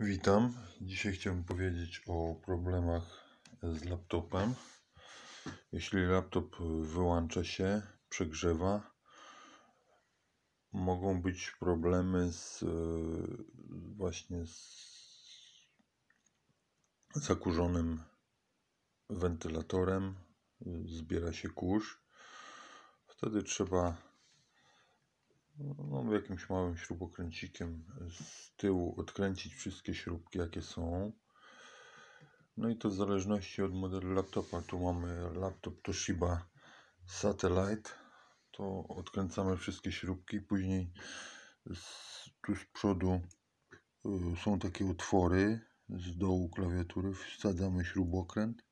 Witam. Dzisiaj chciałbym powiedzieć o problemach z laptopem. Jeśli laptop wyłącza się, przegrzewa, mogą być problemy z e, właśnie z zakurzonym wentylatorem, zbiera się kurz. Wtedy trzeba no, no, jakimś małym śrubokręcikiem z tyłu odkręcić wszystkie śrubki jakie są no i to w zależności od modelu laptopa tu mamy laptop Toshiba Satellite to odkręcamy wszystkie śrubki później z, tu z przodu y, są takie otwory z dołu klawiatury wsadzamy śrubokręt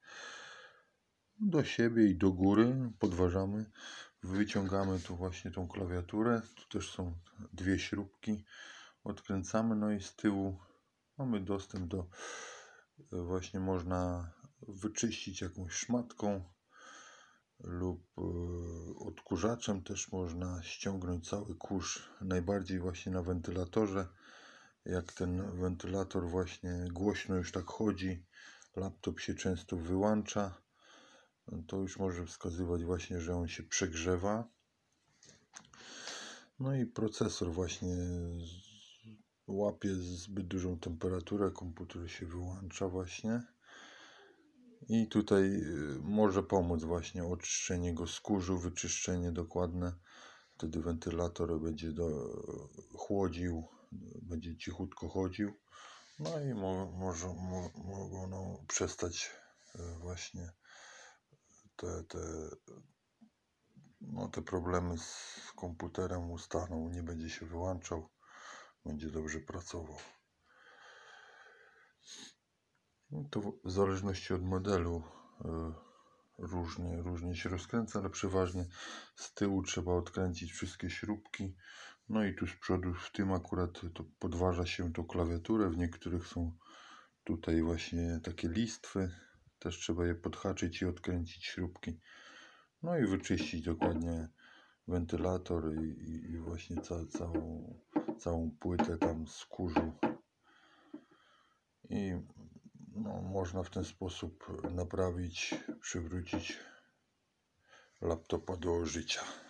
do siebie i do góry podważamy Wyciągamy tu właśnie tą klawiaturę. Tu też są dwie śrubki. Odkręcamy, no i z tyłu mamy dostęp do e, właśnie można wyczyścić jakąś szmatką lub e, odkurzaczem też można ściągnąć cały kurz najbardziej właśnie na wentylatorze jak ten wentylator właśnie głośno już tak chodzi laptop się często wyłącza to już może wskazywać właśnie, że on się przegrzewa. No i procesor właśnie łapie zbyt dużą temperaturę, komputer się wyłącza właśnie. I tutaj y, może pomóc właśnie oczyszczenie go skórzu, wyczyszczenie dokładne. Wtedy wentylator będzie do, chłodził, będzie cichutko chodził. No i mo, może mo, mogą no, przestać y, właśnie te, te, no, te problemy z komputerem ustaną, nie będzie się wyłączał, będzie dobrze pracował. No to w zależności od modelu e, różnie, różnie się rozkręca, ale przeważnie z tyłu trzeba odkręcić wszystkie śrubki. No i tu z przodu, w tym akurat to podważa się tą klawiaturę. W niektórych są tutaj właśnie takie listwy. Też trzeba je podhaczyć i odkręcić śrubki. No i wyczyścić dokładnie wentylator i, i, i właśnie ca, całą, całą płytę tam z kurzu. I no, można w ten sposób naprawić, przywrócić laptopa do życia.